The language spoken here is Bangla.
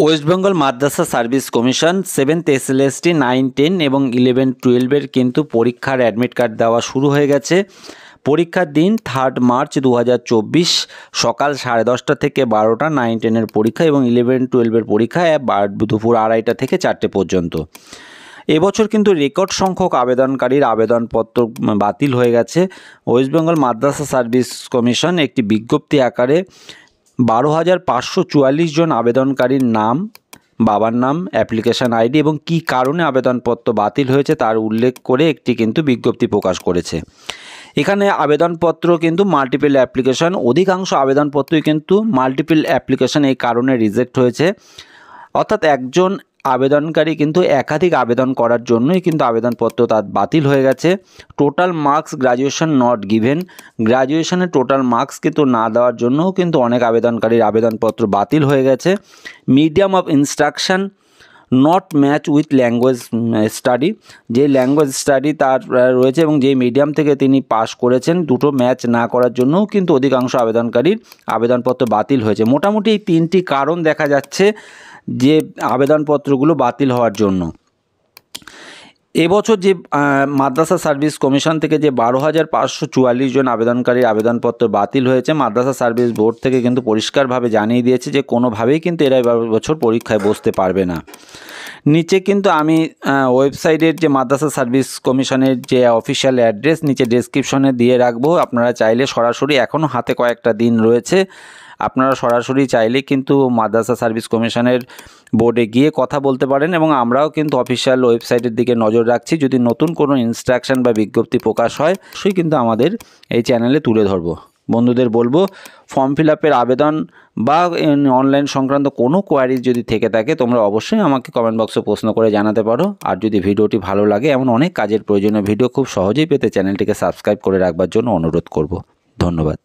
West Bengal Madrasah Service Commission seventh S L S T nine ten এবং ইলেভেন টুয়েলভের কিন্তু পরীক্ষার অ্যাডমিট কার্ড দেওয়া শুরু হয়ে গেছে পরীক্ষার দিন থার্ড মার্চ দু সকাল সাড়ে দশটা থেকে বারোটা নাইন টেনের পরীক্ষা এবং ইলেভেন টুয়েলভের পরীক্ষা দুপুর আড়াইটা থেকে চারটে পর্যন্ত এবছর কিন্তু রেকর্ড সংখ্যক আবেদনকারীর আবেদনপত্র বাতিল হয়ে গেছে West Bengal Madrasah Service Commission একটি বিজ্ঞপ্তি আকারে বারো হাজার পাঁচশো চুয়াল্লিশ জন আবেদনকারীর নাম বাবার নাম অ্যাপ্লিকেশান আইডি এবং কি কারণে আবেদনপত্র বাতিল হয়েছে তার উল্লেখ করে একটি কিন্তু বিজ্ঞপ্তি প্রকাশ করেছে এখানে আবেদনপত্র কিন্তু মাল্টিপল অ্যাপ্লিকেশান অধিকাংশ আবেদনপত্রই কিন্তু মাল্টিপল অ্যাপ্লিকেশান এই কারণে রিজেক্ট হয়েছে অর্থাৎ একজন আবেদনকারী কিন্তু একাধিক আবেদন করার জন্যই কিন্তু আবেদনপত্র তার বাতিল হয়ে গেছে total marks graduation not given গ্রাজুয়েশনে টোটাল মার্কস কিন্তু না দেওয়ার জন্যও কিন্তু অনেক আবেদনকারীর আবেদনপত্র বাতিল হয়ে গেছে medium of instruction not match with language study যে ল্যাঙ্গুয়েজ স্টাডি তার রয়েছে এবং যে মিডিয়াম থেকে তিনি পাশ করেছেন দুটো ম্যাচ না করার জন্যও কিন্তু অধিকাংশ আবেদনকারীর আবেদনপত্র বাতিল হয়েছে মোটামুটি এই তিনটি কারণ দেখা যাচ্ছে যে আবেদনপত্রগুলো বাতিল হওয়ার জন্য এবছর যে মাদ্রাসা সার্ভিস কমিশন থেকে যে বারো হাজার পাঁচশো চুয়াল্লিশ জন আবেদনকারীর আবেদনপত্র বাতিল হয়েছে মাদ্রাসা সার্ভিস বোর্ড থেকে কিন্তু পরিষ্কারভাবে জানিয়ে দিয়েছে যে কোনোভাবেই কিন্তু এরা বছর পরীক্ষায় বসতে পারবে না নিচে কিন্তু আমি ওয়েবসাইটের যে মাদ্রাসা সার্ভিস কমিশনের যে অফিসিয়াল অ্যাড্রেস নিচে ডেসক্রিপশনে দিয়ে রাখবো আপনারা চাইলে সরাসরি এখনও হাতে কয়েকটা দিন রয়েছে আপনারা সরাসরি চাইলে কিন্তু মাদ্রাসা সার্ভিস কমিশনের বোর্ডে গিয়ে কথা বলতে পারেন এবং আমরাও কিন্তু অফিসিয়াল ওয়েবসাইটের দিকে নজর রাখছি যদি নতুন কোনো ইনস্ট্রাকশান বা বিজ্ঞপ্তি প্রকাশ হয় সেই কিন্তু আমাদের এই চ্যানেলে তুলে ধরবো বন্ধুদের বলবো ফর্ম ফিল আপের আবেদন বা অনলাইন সংক্রান্ত কোনো কোয়ারি যদি থেকে থাকে তোমরা অবশ্যই আমাকে কমেন্ট বক্সে প্রশ্ন করে জানাতে পারো আর যদি ভিডিওটি ভালো লাগে এমন অনেক কাজের প্রয়োজনীয় ভিডিও খুব সহজেই পেতে চ্যানেলটিকে সাবস্ক্রাইব করে রাখবার জন্য অনুরোধ করব ধন্যবাদ